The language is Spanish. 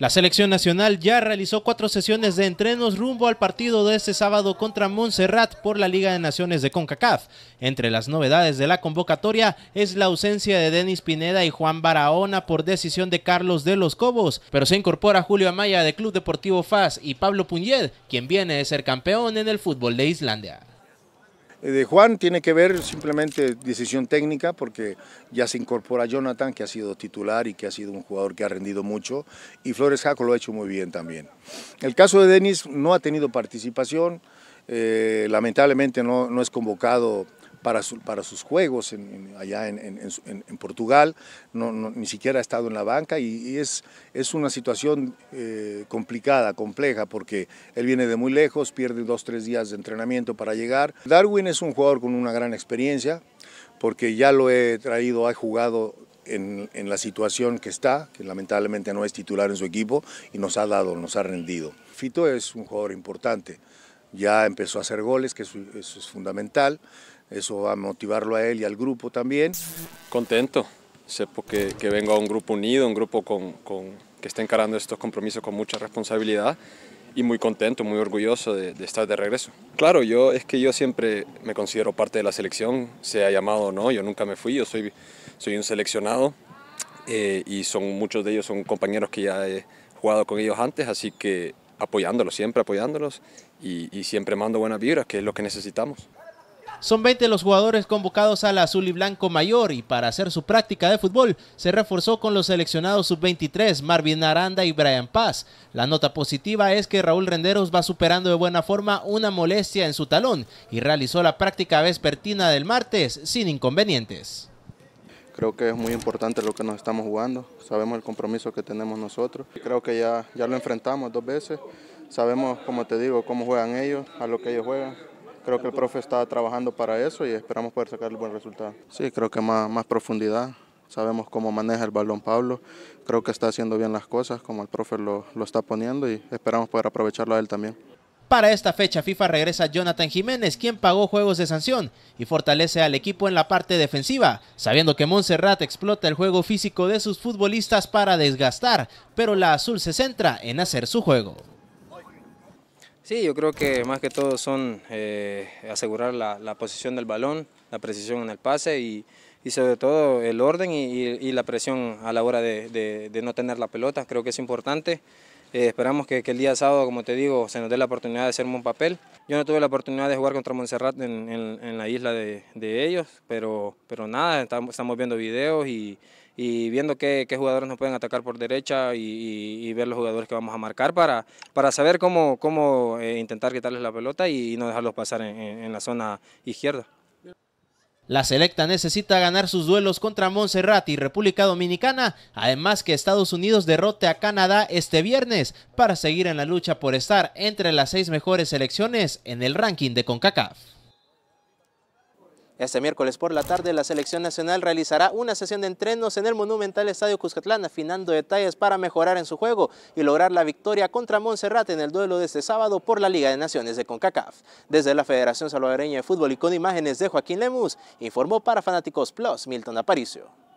La selección nacional ya realizó cuatro sesiones de entrenos rumbo al partido de este sábado contra Montserrat por la Liga de Naciones de CONCACAF. Entre las novedades de la convocatoria es la ausencia de Denis Pineda y Juan Barahona por decisión de Carlos de los Cobos, pero se incorpora Julio Amaya de Club Deportivo FAS y Pablo Puñed, quien viene de ser campeón en el fútbol de Islandia. Eh, de Juan tiene que ver simplemente decisión técnica porque ya se incorpora Jonathan que ha sido titular y que ha sido un jugador que ha rendido mucho y Flores Jaco lo ha hecho muy bien también. El caso de Denis no ha tenido participación, eh, lamentablemente no, no es convocado para, sus juegos allá en, Portugal, no, ni siquiera ha estado en la banca y, es, es una situación eh, complicada, compleja, porque él viene de muy lejos, pierde dos, tres días de entrenamiento para llegar. Darwin es un jugador con una gran experiencia, porque ya lo he traído, ha jugado en, la situación que está, que lamentablemente no es titular en su equipo, y nos ha dado, nos ha rendido. Fito es un jugador importante, ya empezó a hacer goles, que eso es fundamental. Eso va a motivarlo a él y al grupo también. Contento, sé porque que vengo a un grupo unido, un grupo con, que está encarando estos compromisos con mucha responsabilidad y muy contento, muy orgulloso de, estar de regreso. Claro, yo es que yo siempre me considero parte de la selección, sea llamado o no, yo nunca me fui, yo soy, soy un seleccionado eh, y son muchos de ellos son compañeros que ya he jugado con ellos antes, así que apoyándolos, siempre apoyándolos y siempre mando buenas vibras, que es lo que necesitamos. Son 20 los jugadores convocados al azul y blanco mayor y para hacer su práctica de fútbol se reforzó con los seleccionados sub-23 Marvin Aranda y Brian Paz. La nota positiva es que Raúl Renderos va superando de buena forma una molestia en su talón y realizó la práctica vespertina del martes sin inconvenientes. Creo que es muy importante lo que nos estamos jugando, sabemos el compromiso que tenemos nosotros. Creo que ya, ya lo enfrentamos dos veces, sabemos, como te digo, cómo juegan ellos, a lo que ellos juegan Creo que el profe está trabajando para eso y esperamos poder sacar el buen resultado. Sí, creo que más, más profundidad. Sabemos cómo maneja el balón Pablo. Creo que está haciendo bien las cosas como el profe lo, lo está poniendo y esperamos poder aprovecharlo a él también. Para esta fecha FIFA regresa Jonathan Jiménez, quien pagó juegos de sanción y fortalece al equipo en la parte defensiva, sabiendo que Montserrat explota el juego físico de sus futbolistas para desgastar, pero la azul se centra en hacer su juego. Sí, yo creo que más que todo son eh, asegurar la, posición del balón, la precisión en el pase y, y sobre todo el orden y, la presión a la hora de no tener la pelota. Creo que es importante. Eh, esperamos que, el día sábado, como te digo, se nos dé la oportunidad de hacerme un papel. Yo no tuve la oportunidad de jugar contra Montserrat en, la isla de, ellos, pero, pero nada, estamos, viendo videos y, viendo qué, jugadores nos pueden atacar por derecha y, ver los jugadores que vamos a marcar para, para saber cómo, cómo eh, intentar quitarles la pelota y, no dejarlos pasar en la zona izquierda. La selecta necesita ganar sus duelos contra Montserrat y República Dominicana, además que Estados Unidos derrote a Canadá este viernes para seguir en la lucha por estar entre las seis mejores selecciones en el ranking de CONCACAF. Este miércoles por la tarde, la selección nacional realizará una sesión de entrenos en el monumental Estadio Cuscatlán, afinando detalles para mejorar en su juego y lograr la victoria contra Monserrate en el duelo de este sábado por la Liga de Naciones de CONCACAF. Desde la Federación Salvadoreña de Fútbol y con imágenes de Joaquín Lemus, informó para Fanáticos Plus Milton Aparicio.